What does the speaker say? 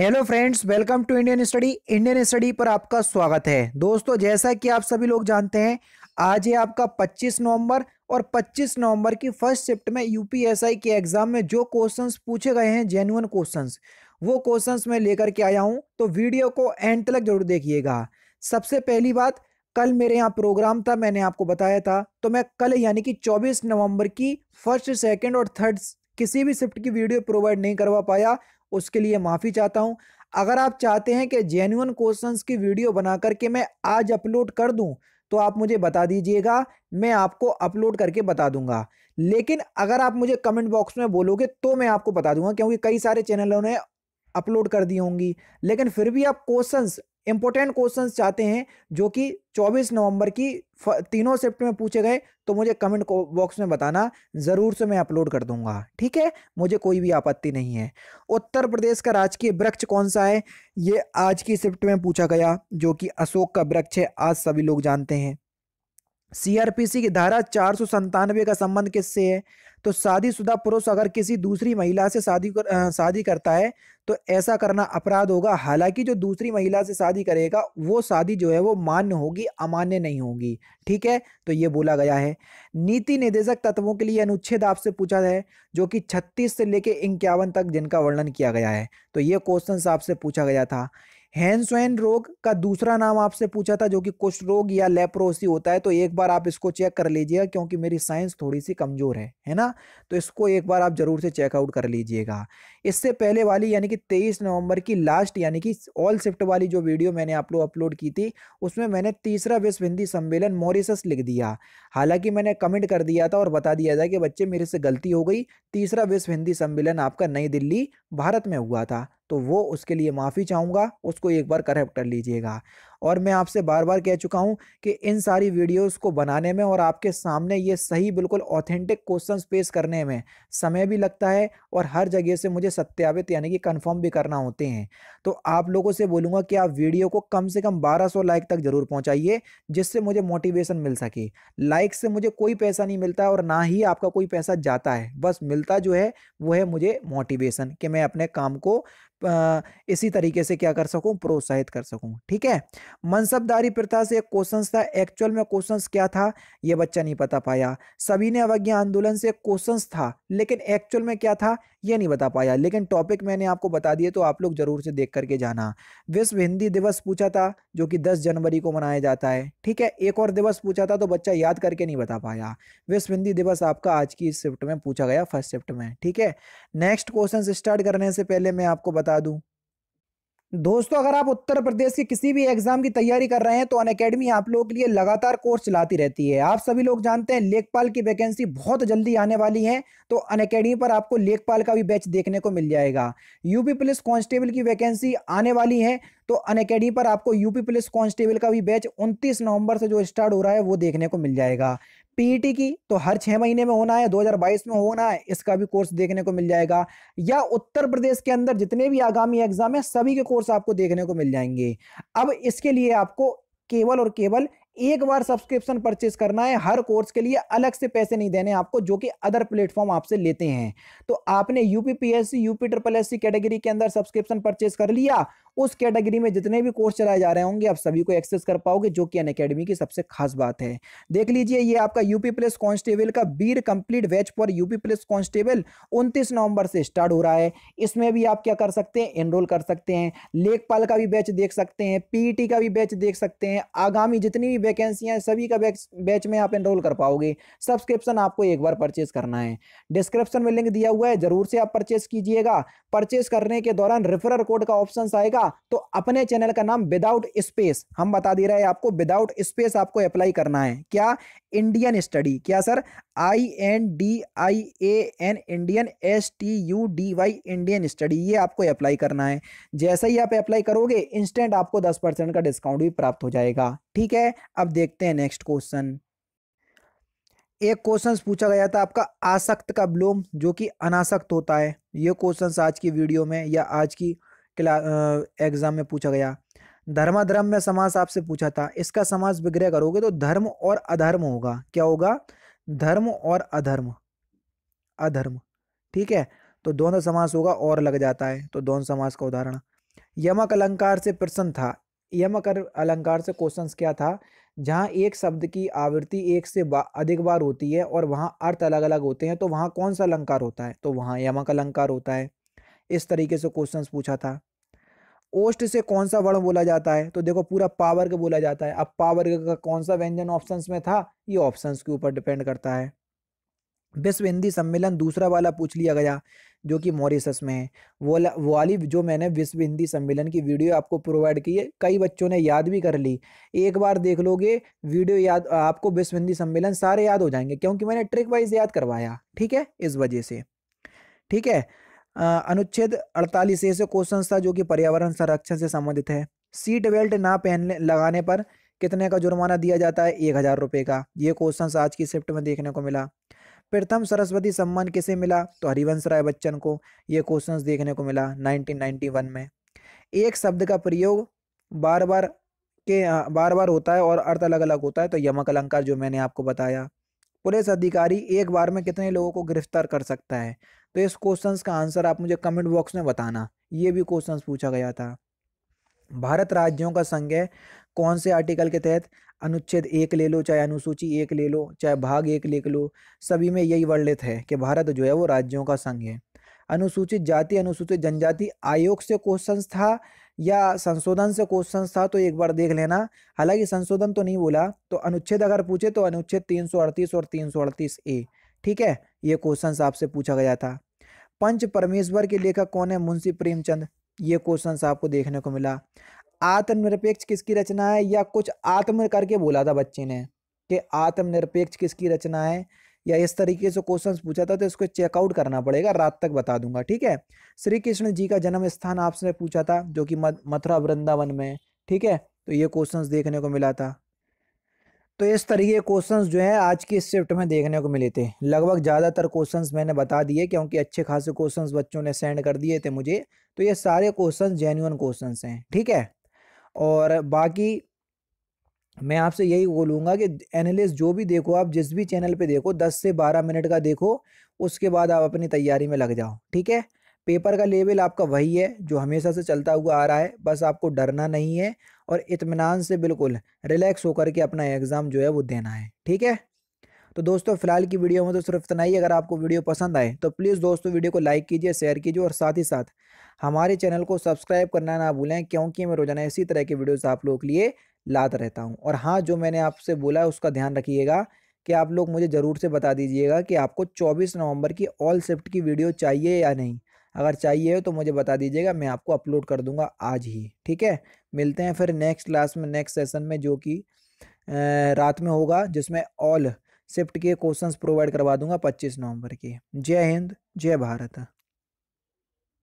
hello friends welcome to Indian study Indian study पर आपका स्वागत है दोस्तों जैसा कि आप सभी लोग जानते हैं आज ये आपका 25 नवंबर और 25 नवंबर की फर्स्ट शिफ्ट में यूपीएसआई के एग्जाम में जो क्वेश्चंस पूछे गए हैं जेन्युन क्वेश्चंस वो क्वेश्चंस मैं लेकर के आया हूँ तो वीडियो को एंड तक जरूर देखिएगा सबसे पहली बात कल मेरे यहाँ प्रोग्राम था मैंने आपको बताया था तो मैं कल यानी कि चौबीस नवम्बर की फर्स्ट सेकेंड और थर्ड किसी भी शिफ्ट की वीडियो प्रोवाइड नहीं करवा पाया उसके लिए माफ़ी चाहता हूँ अगर आप चाहते हैं कि जेन्यून क्वेश्चंस की वीडियो बना करके मैं आज अपलोड कर दूँ तो आप मुझे बता दीजिएगा मैं आपको अपलोड करके बता दूंगा लेकिन अगर आप मुझे कमेंट बॉक्स में बोलोगे तो मैं आपको बता दूंगा क्योंकि कई सारे चैनलों ने अपलोड कर दी होंगी लेकिन फिर भी आप क्वेश्चंस इंपॉर्टेंट क्वेश्चन चाहते हैं जो कि 24 नवंबर की तीनों शिफ्ट में पूछे गए तो मुझे कमेंट बॉक्स में बताना ज़रूर से मैं अपलोड कर दूंगा ठीक है मुझे कोई भी आपत्ति नहीं है उत्तर प्रदेश का राजकीय वृक्ष कौन सा है ये आज की शिफ्ट में पूछा गया जो कि अशोक का वृक्ष है आज सभी लोग जानते हैं सीआरपीसी की धारा चार का संबंध किससे है तो शादीशुदा पुरुष अगर किसी दूसरी महिला से शादी कर, शादी करता है तो ऐसा करना अपराध होगा हालांकि जो दूसरी महिला से शादी करेगा वो शादी जो है वो मान्य होगी अमान्य नहीं होगी ठीक है तो ये बोला गया है नीति निदेशक तत्वों के लिए अनुच्छेद आपसे पूछा है जो कि छत्तीस से लेकर इक्यावन तक जिनका वर्णन किया गया है तो ये क्वेश्चन आपसे पूछा गया था हैंसवैन रोग का दूसरा नाम आपसे पूछा था जो कि कुष्ठ रोग या लेप्रोसी होता है तो एक बार आप इसको चेक कर लीजिएगा क्योंकि मेरी साइंस थोड़ी सी कमज़ोर है है ना तो इसको एक बार आप ज़रूर से चेकआउट कर लीजिएगा इससे पहले वाली यानी कि तेईस नवंबर की लास्ट यानी कि ऑल शिफ्ट वाली जो वीडियो मैंने आप लोग अपलोड की थी उसमें मैंने तीसरा विश्व हिंदी सम्मेलन मॉरिसस लिख दिया हालांकि मैंने कमेंट कर दिया था और बता दिया था कि बच्चे मेरे से गलती हो गई तीसरा विश्व हिंदी सम्मेलन आपका नई दिल्ली भारत में हुआ था तो वो उसके लिए माफ़ी चाहूँगा उसको एक बार करेक्ट कर लीजिएगा और मैं आपसे बार बार कह चुका हूँ कि इन सारी वीडियोज़ को बनाने में और आपके सामने ये सही बिल्कुल ऑथेंटिक क्वेश्चन पेश करने में समय भी लगता है और हर जगह से मुझे सत्यापित यानी कि कन्फर्म भी करना होते हैं तो आप लोगों से बोलूँगा कि आप वीडियो को कम से कम 1200 लाइक तक ज़रूर पहुँचाइए जिससे मुझे मोटिवेशन मिल सके लाइक से मुझे कोई पैसा नहीं मिलता और ना ही आपका कोई पैसा जाता है बस मिलता जो है वो है मुझे मोटिवेशन कि मैं अपने काम को इसी तरीके से क्या कर सकूं प्रोत्साहित कर सकूं ठीक है मनसबदारी प्रथा से क्वेश्चन था एक्चुअल में क्वेश्चन क्या था यह बच्चा नहीं पता पाया सभी ने अवज्ञा आंदोलन से क्वेश्चन था लेकिन एक्चुअल में क्या था ये नहीं बता पाया लेकिन टॉपिक मैंने आपको बता दिए तो आप लोग ज़रूर से देख करके जाना विश्व हिंदी दिवस पूछा था जो कि दस जनवरी को मनाया जाता है ठीक है एक और दिवस पूछा था तो बच्चा याद करके नहीं बता पाया विश्व हिंदी दिवस आपका आज की इस शिफ्ट में पूछा गया फर्स्ट शिफ्ट में ठीक है नेक्स्ट क्वेश्चन स्टार्ट करने से पहले मैं आपको बता दूँ दोस्तों अगर आप उत्तर प्रदेश के किसी भी एग्जाम की तैयारी कर रहे हैं तो अन अकेडमी आप लोगों के लिए लगातार कोर्स चलाती रहती है आप सभी लोग जानते हैं लेखपाल की वैकेंसी बहुत जल्दी आने वाली है तो अन अकेडमी पर आपको लेखपाल का भी बैच देखने को मिल जाएगा यूपी पुलिस कांस्टेबल की वैकेंसी आने वाली है तो अनकेडमी पर आपको यूपी पुलिस कांस्टेबल का भी बैच 29 नवंबर से जो स्टार्ट हो रहा है वो देखने को मिल जाएगा पीटी की तो हर छह महीने में होना है 2022 में होना है इसका भी कोर्स देखने को मिल जाएगा या उत्तर प्रदेश के अंदर जितने भी आगामी एग्जाम है सभी के कोर्स आपको देखने को मिल जाएंगे अब इसके लिए आपको केवल और केवल एक बार सब्सक्रिप्शन परचेज करना है हर कोर्स के लिए अलग से पैसे नहीं देने आपको जो कि अदर प्लेटफॉर्म आपसे लेते हैं तो आपने UPPSC UP triple S category के अंदर सब्सक्रिप्शन परचेज कर लिया उस कैटेगरी में जितने भी कोर्स चलाए जा रहे होंगे आप सभी को एक्सेस कर पाओगे जो कि अन अकेडमी की सबसे खास बात है देख लीजिए ये आपका यूपी प्लस कांस्टेबल का बीर complete batch for UP plus constable 29 नवंबर से स्टार्ट हो रहा है इसमें भी आप क्या कर सकते हैं एनरोल कर सकते हैं लेखपाल का भी बैच देख सकते हैं पीईटी e का भी बैच देख सकते हैं आगामी जितनी भी वैकेंसियाँ हैं सभी का बैच में आप एनरोल कर पाओगे सब्सक्रिप्शन आपको एक बार परचेज करना है डिस्क्रिप्शन में लिंक दिया हुआ है ज़रूर से आप परचेज कीजिएगा परचेज करने के दौरान रेफरल कोड का ऑप्शन आएगा तो अपने चैनल का नाम विदाउट स्पेस हम बता दे रहे हैं आपको विदाउट स्पेस आपको अप्लाई करना है क्या इंडियन स्टडी क्या sir I N D I A N Indian S T U D Y Indian study ये आपको अप्लाई करना है जैसे ही आप अप्लाई करोगे इंस्टेंट आपको दस परसेंट का डिस्काउंट भी प्राप्त हो जाएगा ठीक है अब देखते हैं नेक्स्ट क्वेश्चन एक क्वेश्चन पूछा गया था आपका आसक्त का ब्लोम जो कि अनासक्त होता है ये क्वेश्चन आज की वीडियो में या आज की क्ला एग्जाम में पूछा गया धर्माधर्म में समास आपसे पूछा था इसका समास विग्रह करोगे तो धर्म और अधर्म होगा क्या होगा धर्म और अधर्म अधर्म ठीक है तो दोनों समास होगा और लग जाता है तो दोनों समास का उदाहरण यमक अलंकार से प्रसन्न था यम अलंकार से क्वेश्चन क्या था जहाँ एक शब्द की आवृत्ति एक से बा, अधिक बार होती है और वहाँ अर्थ अलग अलग होते हैं तो वहाँ कौन सा अलंकार होता है तो वहाँ यमक अलंकार होता है इस तरीके से क्वेश्चन पूछा था ओष्ट से कौन सा वर्ण बोला जाता है तो देखो पूरा पावर्ग बोला जाता है अब पावर्ग का कौन सा व्यंजन ऑप्शंस में था ये ऑप्शंस के ऊपर डिपेंड करता है विश्व हिंदी सम्मेलन दूसरा वाला पूछ लिया गया जो कि मॉरिसस में है वो वो वाली जो मैंने विश्व हिंदी सम्मेलन की वीडियो आपको प्रोवाइड की है कई बच्चों ने याद भी कर ली एक बार देख लोगे वीडियो याद आपको विश्व हिंदी सम्मेलन सारे याद हो जाएंगे क्योंकि मैंने ट्रिक वाइज याद करवाया ठीक है इस वजह से ठीक है अनुच्छेद अड़तालीस ऐसे क्वेश्चन था जो कि पर्यावरण संरक्षण से संबंधित है सीट बेल्ट ना पहनने लगाने पर कितने का जुर्माना दिया जाता है एक हज़ार रुपये का ये क्वेश्चन आज की शिफ्ट में देखने को मिला प्रथम सरस्वती सम्मान किसे मिला तो हरिवंश राय बच्चन को ये क्वेश्चन देखने को मिला 1991 में एक शब्द का प्रयोग बार बार के बार बार होता है और अर्थ अलग अलग होता है तो यमक अलंकार जो मैंने आपको बताया पुलिस अधिकारी एक बार में कितने लोगों को गिरफ्तार कर सकता है तो इस क्वेश्चन का आंसर आप मुझे कमेंट बॉक्स में बताना ये भी क्वेश्चन पूछा गया था भारत राज्यों का संघ कौन से आर्टिकल के तहत अनुच्छेद एक ले लो चाहे अनुसूची एक ले लो चाहे भाग एक ले लो सभी में यही वर्णित है कि भारत जो है वो राज्यों का संघ है अनुसूचित जाति अनुसूचित जनजाति आयोग से कोष संस्था या संशोधन से कोष संस्था तो एक बार देख लेना हालांकि संशोधन तो नहीं बोला तो अनुच्छेद अगर पूछे तो अनुच्छेद तीन और तीन ए ठीक है ये क्वेश्चन आपसे पूछा गया था पंच परमेश्वर के लेखक कौन है मुंशी प्रेमचंद ये क्वेश्चन आपको देखने को मिला आत्मनिरपेक्ष किसकी रचना है या कुछ आत्म करके बोला था बच्चे ने कि आत्मनिरपेक्ष किसकी रचना है या इस तरीके से क्वेश्चन पूछा था तो इसको चेकआउट करना पड़ेगा रात तक बता दूंगा ठीक है श्री कृष्ण जी का जन्म स्थान आपसे पूछा था जो कि मथुरा वृंदावन में ठीक है तो ये क्वेश्चन देखने को मिला था तो इस तरीके के क्वेश्चन जो है आज की इस शिफ्ट में देखने को मिले थे लगभग ज़्यादातर क्वेश्चंस मैंने बता दिए क्योंकि अच्छे खासे क्वेश्चंस बच्चों ने सेंड कर दिए थे मुझे तो ये सारे क्वेश्चंस जेन्यून क्वेश्चंस हैं ठीक है और बाकी मैं आपसे यही बोलूँगा कि एनालिस्ट जो भी देखो आप जिस भी चैनल पे देखो 10 से 12 मिनट का देखो उसके बाद आप अपनी तैयारी में लग जाओ ठीक है पेपर का लेवल आपका वही है जो हमेशा से चलता हुआ आ रहा है बस आपको डरना नहीं है और इतमान से बिल्कुल रिलैक्स होकर के अपना एग्ज़ाम जो है वो देना है ठीक है तो दोस्तों फिलहाल की वीडियो में तो सिर्फ इतना ही अगर आपको वीडियो पसंद आए तो प्लीज़ दोस्तों वीडियो को लाइक कीजिए शेयर कीजिए और साथ ही साथ हमारे चैनल को सब्सक्राइब करना ना भूलें क्योंकि मैं रोजाना इसी तरह के वीडियोज़ आप लोगों के लिए लाद रहता हूँ और हाँ जो मैंने आपसे बोला है उसका ध्यान रखिएगा कि आप लोग मुझे ज़रूर से बता दीजिएगा कि आपको चौबीस नवंबर की ऑल शिफ्ट की वीडियो चाहिए या नहीं अगर चाहिए हो तो मुझे बता दीजिएगा मैं आपको अपलोड कर दूंगा आज ही ठीक है मिलते हैं फिर नेक्स्ट क्लास में नेक्स्ट सेशन में जो कि रात में होगा जिसमें ऑल शिफ्ट के क्वेश्चंस प्रोवाइड करवा दूंगा 25 नवंबर के जय हिंद जय भारत